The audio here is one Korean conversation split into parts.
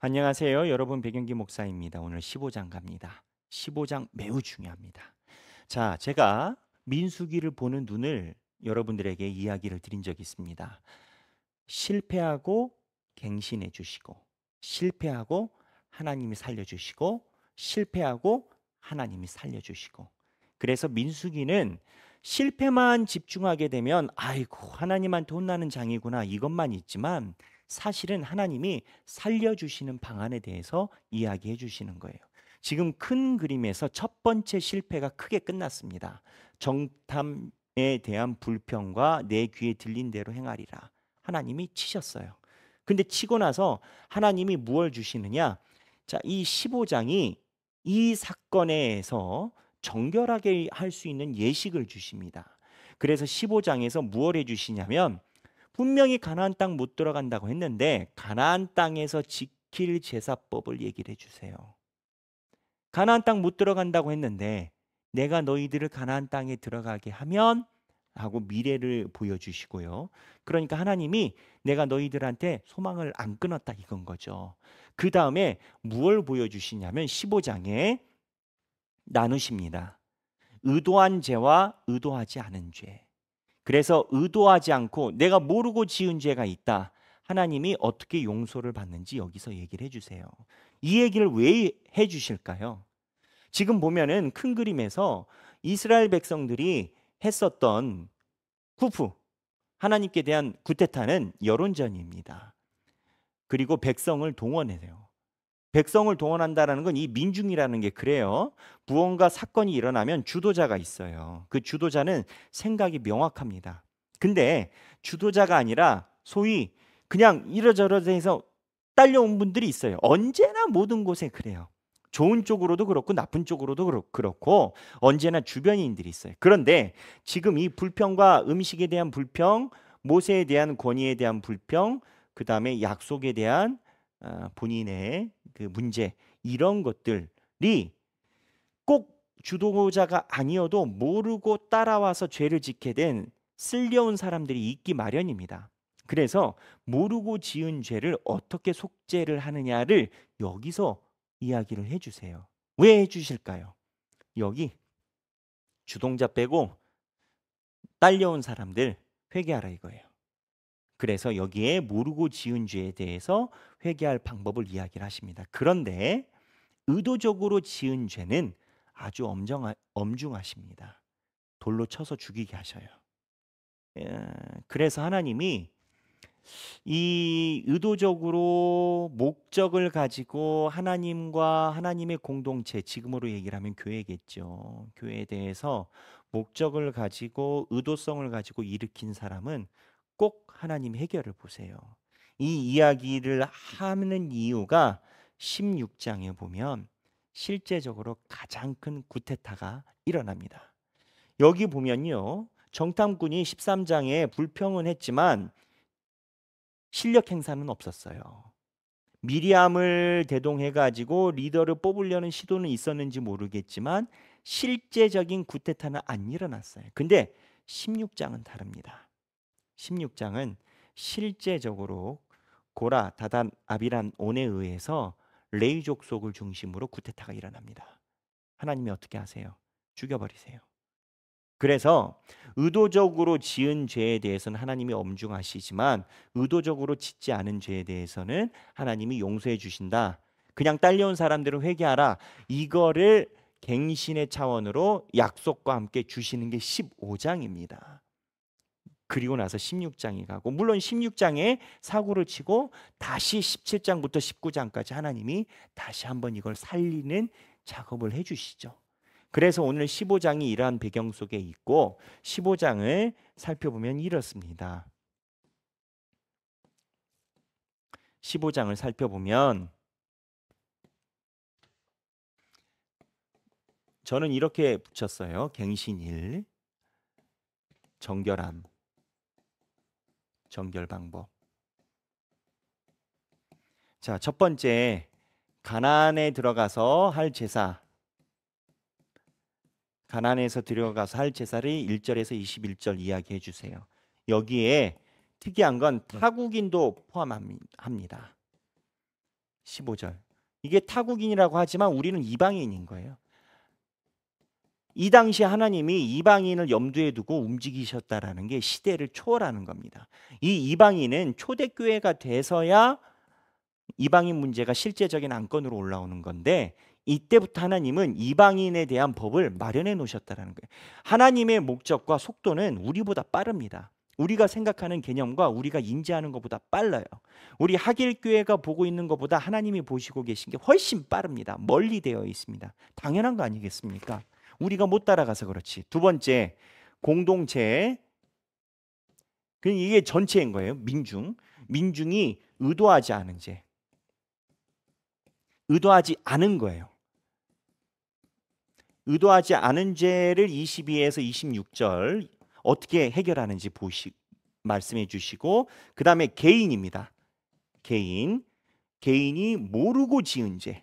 안녕하세요. 여러분 배경기 목사입니다. 오늘 15장 갑니다. 15장 매우 중요합니다. 자, 제가 민수기를 보는 눈을 여러분들에게 이야기를 드린 적이 있습니다. 실패하고 갱신해 주시고 실패하고 하나님이 살려 주시고 실패하고 하나님이 살려 주시고 그래서 민수기는 실패만 집중하게 되면 아이고 하나님한테 혼나는 장이구나 이것만 있지만 사실은 하나님이 살려주시는 방안에 대해서 이야기해 주시는 거예요. 지금 큰 그림에서 첫 번째 실패가 크게 끝났습니다. 정탐에 대한 불평과 내 귀에 들린 대로 행하리라. 하나님이 치셨어요. 근데 치고 나서 하나님이 무엇 주시느냐? 자, 이 15장이 이 사건에서 정결하게 할 수 있는 예식을 주십니다. 그래서 15장에서 무엇 해 주시냐면 분명히 가나안 땅 못 들어간다고 했는데 가나안 땅에서 지킬 제사법을 얘기를 해주세요. 가나안 땅 못 들어간다고 했는데 내가 너희들을 가나안 땅에 들어가게 하면 하고 미래를 보여주시고요. 그러니까 하나님이 내가 너희들한테 소망을 안 끊었다 이건 거죠. 그 다음에 무엇을 보여주시냐면 15장에 나누십니다. 의도한 죄와 의도하지 않은 죄. 그래서 의도하지 않고 내가 모르고 지은 죄가 있다. 하나님이 어떻게 용서를 받는지 여기서 얘기를 해주세요. 이 얘기를 왜 해주실까요? 지금 보면은 큰 그림에서 이스라엘 백성들이 했었던 쿠프, 하나님께 대한 구테타는 여론전입니다. 그리고 백성을 동원해요. 백성을 동원한다라는 건 이 민중이라는 게 그래요. 무언가 사건이 일어나면 주도자가 있어요. 그 주도자는 생각이 명확합니다. 근데 주도자가 아니라 소위 그냥 이러저러해서 딸려온 분들이 있어요. 언제나 모든 곳에 그래요. 좋은 쪽으로도 그렇고 나쁜 쪽으로도 그렇고 언제나 주변인들이 있어요. 그런데 지금 이 불평과 음식에 대한 불평, 모세에 대한 권위에 대한 불평, 그 다음에 약속에 대한 어, 본인의 그 문제 이런 것들이 꼭 주도자가 아니어도 모르고 따라와서 죄를 짓게 된 쓸려온 사람들이 있기 마련입니다. 그래서 모르고 지은 죄를 어떻게 속죄를 하느냐를 여기서 이야기를 해주세요. 왜 해주실까요? 여기 주동자 빼고 딸려온 사람들 회개하라 이거예요. 그래서 여기에 모르고 지은 죄에 대해서 회개할 방법을 이야기를 하십니다. 그런데 의도적으로 지은 죄는 아주 엄정하, 엄중하십니다. 돌로 쳐서 죽이게 하셔요. 예, 그래서 하나님이 이 의도적으로 목적을 가지고 하나님과 하나님의 공동체 지금으로 얘기를 하면 교회겠죠. 교회에 대해서 목적을 가지고 의도성을 가지고 일으킨 사람은 꼭 하나님 해결을 보세요. 이 이야기를 하는 이유가 16장에 보면 실제적으로 가장 큰 구테타가 일어납니다. 여기 보면요. 정탐꾼이 13장에 불평은 했지만 실력 행사는 없었어요. 미리암을 대동해 가지고 리더를 뽑으려는 시도는 있었는지 모르겠지만 실제적인 구테타는 안 일어났어요. 근데 16장은 다릅니다. 16장은 실제적으로 고라 다단 아비란 온에 의해서 레이족 속을 중심으로 구테타가 일어납니다. 하나님이 어떻게 하세요? 죽여버리세요. 그래서 의도적으로 지은 죄에 대해서는 하나님이 엄중하시지만 의도적으로 짓지 않은 죄에 대해서는 하나님이 용서해 주신다. 그냥 딸려온 사람들은 회개하라. 이거를 갱신의 차원으로 약속과 함께 주시는 게 15장입니다. 그리고 나서 16장이 가고 물론 16장에 사고를 치고 다시 17장부터 19장까지 하나님이 다시 한번 이걸 살리는 작업을 해 주시죠. 그래서 오늘 15장이 이러한 배경 속에 있고 15장을 살펴보면 이렇습니다. 15장을 살펴보면 저는 이렇게 붙였어요. 갱신일, 정결함. 정결 방법. 자, 첫 번째 가나에 들어가서 할 제사. 가나에서 들어가서 할 제사를 1절에서 21절 이야기해 주세요. 여기에 특이한 건 타국인도 포함합니다. 15절. 이게 타국인이라고 하지만 우리는 이방인인 거예요. 이 당시 하나님이 이방인을 염두에 두고 움직이셨다라는 게 시대를 초월하는 겁니다. 이 이방인은 초대교회가 돼서야 이방인 문제가 실제적인 안건으로 올라오는 건데 이때부터 하나님은 이방인에 대한 법을 마련해 놓으셨다라는 거예요. 하나님의 목적과 속도는 우리보다 빠릅니다. 우리가 생각하는 개념과 우리가 인지하는 것보다 빨라요. 우리 학일 교회가 보고 있는 것보다 하나님이 보시고 계신 게 훨씬 빠릅니다. 멀리 되어 있습니다. 당연한 거 아니겠습니까? 우리가 못 따라가서 그렇지. 두 번째, 공동체. 그 이게 전체인 거예요. 민중. 민중이 의도하지 않은 죄. 의도하지 않은 거예요. 의도하지 않은 죄를 22에서 26절 어떻게 해결하는지 보시 말씀해 주시고 그다음에 개인입니다. 개인 개인이 모르고 지은 죄.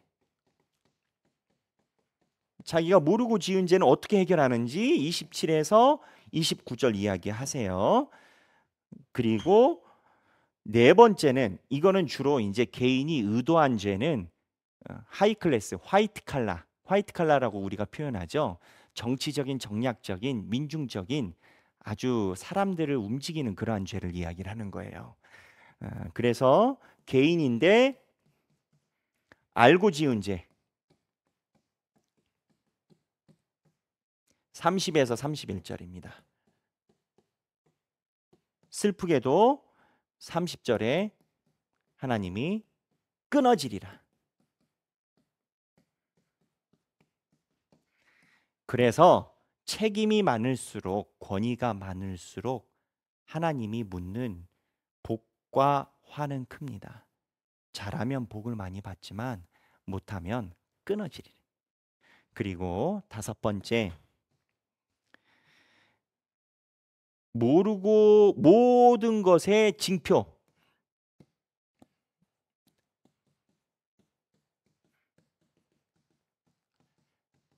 자기가 모르고 지은 죄는 어떻게 해결하는지 27에서 29절 이야기하세요. 그리고 네 번째는 이거는 주로 이제 개인이 의도한 죄는 어, 하이 클래스 화이트 칼라 화이트 칼라라고 우리가 표현하죠. 정치적인 정략적인 민중적인 아주 사람들을 움직이는 그러한 죄를 이야기를 하는 거예요. 어, 그래서 개인인데 알고 지은 죄 30에서 31절입니다. 슬프게도 30절에 하나님이 끊어지리라. 그래서 책임이 많을수록 권위가 많을수록 하나님이 묻는 복과 화는 큽니다. 잘하면 복을 많이 받지만 못하면 끊어지리라. 그리고 다섯 번째 모르고 모든 것의 징표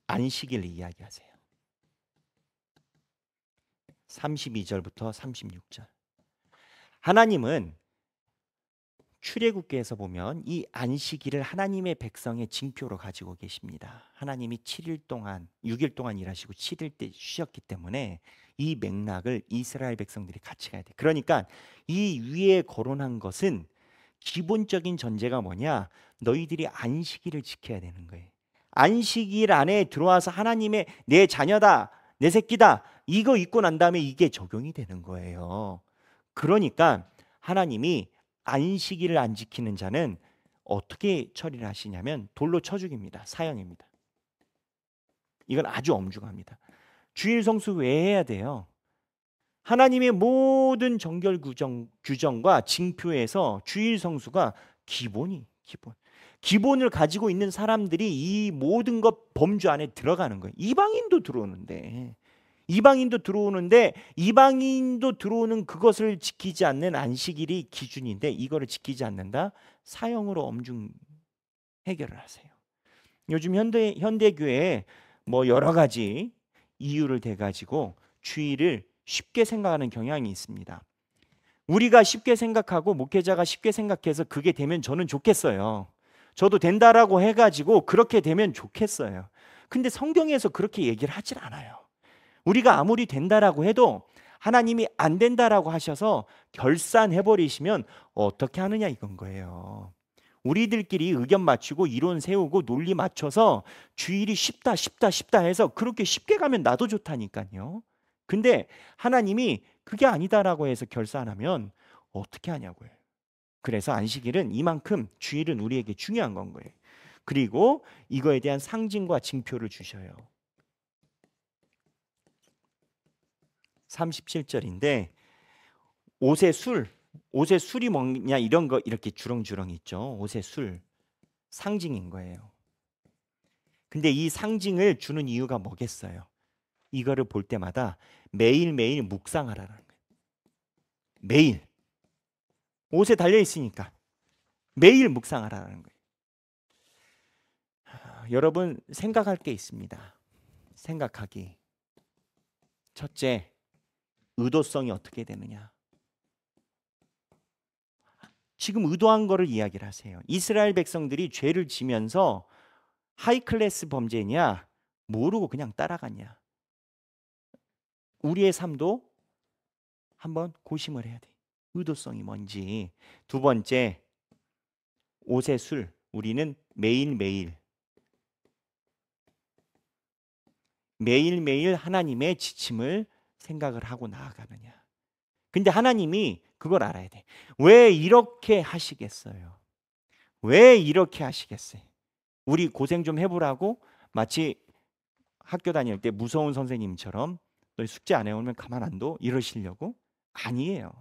안식일 이야기하세요. 32절부터 36절. 하나님은 출애굽기에서 보면 이 안식일을 하나님의 백성의 징표로 가지고 계십니다. 하나님이 7일 동안 6일 동안 일하시고 7일 때 쉬었기 때문에 이 맥락을 이스라엘 백성들이 같이 가야 돼. 그러니까 이 위에 거론한 것은 기본적인 전제가 뭐냐? 너희들이 안식일을 지켜야 되는 거예요. 안식일 안에 들어와서 하나님의 내 자녀다, 내 새끼다. 이거 입고 난 다음에 이게 적용이 되는 거예요. 그러니까 하나님이 안식일을 안 지키는 자는 어떻게 처리를 하시냐면 돌로 쳐 죽입니다. 사형입니다. 이건 아주 엄중합니다. 주일 성수 왜 해야 돼요? 하나님의 모든 정결 규정, 규정과 징표에서 주일 성수가 기본이 기본. 기본을 가지고 있는 사람들이 이 모든 것 범주 안에 들어가는 거예요. 이방인도 들어오는데 이방인도 들어오는데 이방인도 들어오는 그것을 지키지 않는 안식일이 기준인데 이거를 지키지 않는다 사형으로 엄중 해결을 하세요. 요즘 현대 현대교회 뭐 여러 가지 이유를 대 가지고 주의를 쉽게 생각하는 경향이 있습니다. 우리가 쉽게 생각하고 목회자가 쉽게 생각해서 그게 되면 저는 좋겠어요. 저도 된다라고 해가지고 그렇게 되면 좋겠어요. 근데 성경에서 그렇게 얘기를 하질 않아요. 우리가 아무리 된다라고 해도 하나님이 안 된다라고 하셔서 결산해 버리시면 어떻게 하느냐 이건 거예요. 우리들끼리 의견 맞추고 이론 세우고 논리 맞춰서 주일이 쉽다 쉽다 쉽다 해서 그렇게 쉽게 가면 나도 좋다니까요. 근데 하나님이 그게 아니다라고 해서 결산하면 어떻게 하냐고요. 그래서 안식일은 이만큼 주일은 우리에게 중요한 건 거예요. 그리고 이거에 대한 상징과 징표를 주셔요. 37절인데 옷의 술, 옷의 술이 뭐냐 이런 거 이렇게 주렁주렁 있죠. 옷의 술 상징인 거예요. 근데 이 상징을 주는 이유가 뭐겠어요? 이거를 볼 때마다 매일매일 묵상하라는 거예요. 매일 옷에 달려 있으니까 매일 묵상하라는 거예요. 여러분 생각할 게 있습니다. 생각하기. 첫째, 의도성이 어떻게 되느냐? 지금 의도한 거를 이야기를 하세요. 이스라엘 백성들이 죄를 지면서 하이클래스 범죄냐 모르고 그냥 따라가냐 우리의 삶도 한번 고심을 해야 돼. 의도성이 뭔지. 두 번째 옷의 술. 우리는 매일매일 매일매일 하나님의 지침을 생각을 하고 나아가느냐. 근데 하나님이 그걸 알아야 돼. 왜 이렇게 하시겠어요? 왜 이렇게 하시겠어요? 우리 고생 좀 해보라고 마치 학교 다닐 때 무서운 선생님처럼 너 숙제 안 해오면 가만 안 둬? 이러시려고? 아니에요.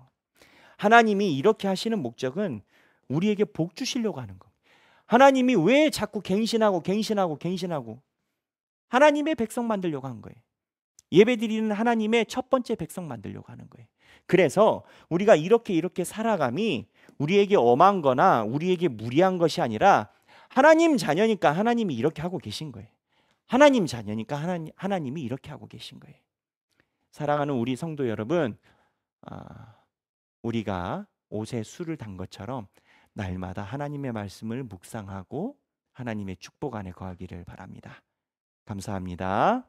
하나님이 이렇게 하시는 목적은 우리에게 복 주시려고 하는 거. 니다 하나님이 왜 자꾸 갱신하고 갱신하고 갱신하고 하나님의 백성 만들려고 한 거예요. 예배드리는 하나님의 첫 번째 백성 만들려고 하는 거예요. 그래서 우리가 이렇게 이렇게 살아감이 우리에게 엄한 거나 우리에게 무리한 것이 아니라 하나님 자녀니까 하나님이 이렇게 하고 계신 거예요. 하나님 자녀니까 하나님, 하나님이 이렇게 하고 계신 거예요. 사랑하는 우리 성도 여러분, 아, 우리가 옷에 술을 단 것처럼 날마다 하나님의 말씀을 묵상하고 하나님의 축복 안에 거하기를 바랍니다. 감사합니다.